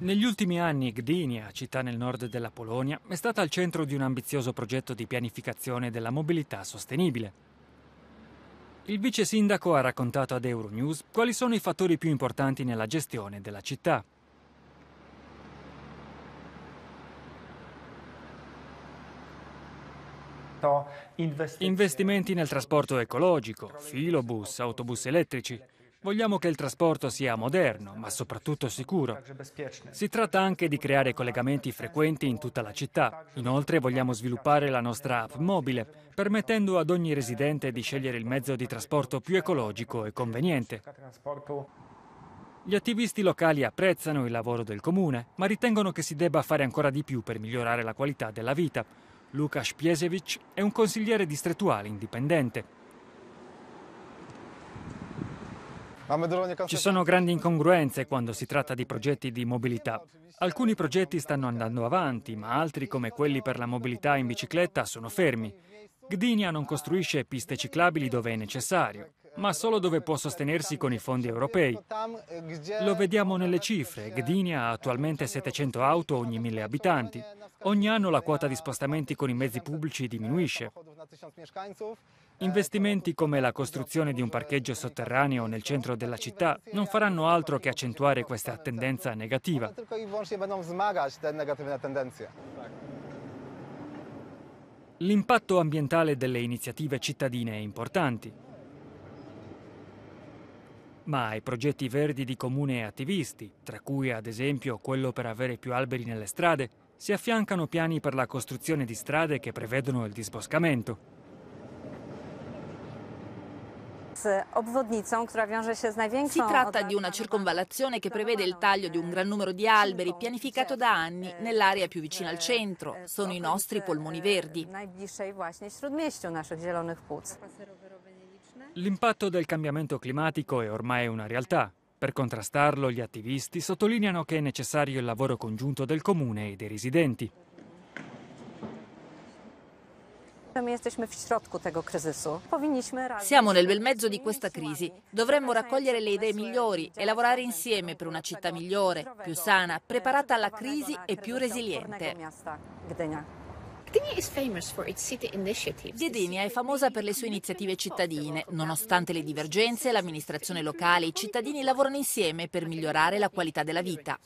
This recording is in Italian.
Negli ultimi anni Gdynia, città nel nord della Polonia, è stata al centro di un ambizioso progetto di pianificazione della mobilità sostenibile. Il vice sindaco ha raccontato ad Euronews quali sono i fattori più importanti nella gestione della città. Investimenti nel trasporto ecologico, filobus, autobus elettrici, Vogliamo che il trasporto sia moderno, ma soprattutto sicuro. Si tratta anche di creare collegamenti frequenti in tutta la città. Inoltre vogliamo sviluppare la nostra app mobile, permettendo ad ogni residente di scegliere il mezzo di trasporto più ecologico e conveniente. Gli attivisti locali apprezzano il lavoro del comune, ma ritengono che si debba fare ancora di più per migliorare la qualità della vita. Lukas Piesevic è un consigliere distrettuale indipendente. Ah, Ci sono grandi incongruenze quando si tratta di progetti di mobilità. Alcuni progetti stanno andando avanti, ma altri come quelli per la mobilità in bicicletta sono fermi. Gdynia non costruisce piste ciclabili dove è necessario ma solo dove può sostenersi con i fondi europei. Lo vediamo nelle cifre, Gdynia ha attualmente 700 auto ogni 1000 abitanti. Ogni anno la quota di spostamenti con i mezzi pubblici diminuisce. Investimenti come la costruzione di un parcheggio sotterraneo nel centro della città non faranno altro che accentuare questa tendenza negativa. L'impatto ambientale delle iniziative cittadine è importante ma ai progetti verdi di comune e attivisti, tra cui ad esempio quello per avere più alberi nelle strade, si affiancano piani per la costruzione di strade che prevedono il disboscamento. Si tratta di una circonvallazione che prevede il taglio di un gran numero di alberi pianificato da anni nell'area più vicina al centro. Sono i nostri polmoni verdi. L'impatto del cambiamento climatico è ormai una realtà. Per contrastarlo gli attivisti sottolineano che è necessario il lavoro congiunto del comune e dei residenti. Siamo nel bel mezzo di questa crisi. Dovremmo raccogliere le idee migliori e lavorare insieme per una città migliore, più sana, preparata alla crisi e più resiliente. Gdynia è famosa per le sue iniziative cittadine. Nonostante le divergenze, l'amministrazione locale e i cittadini lavorano insieme per migliorare la qualità della vita.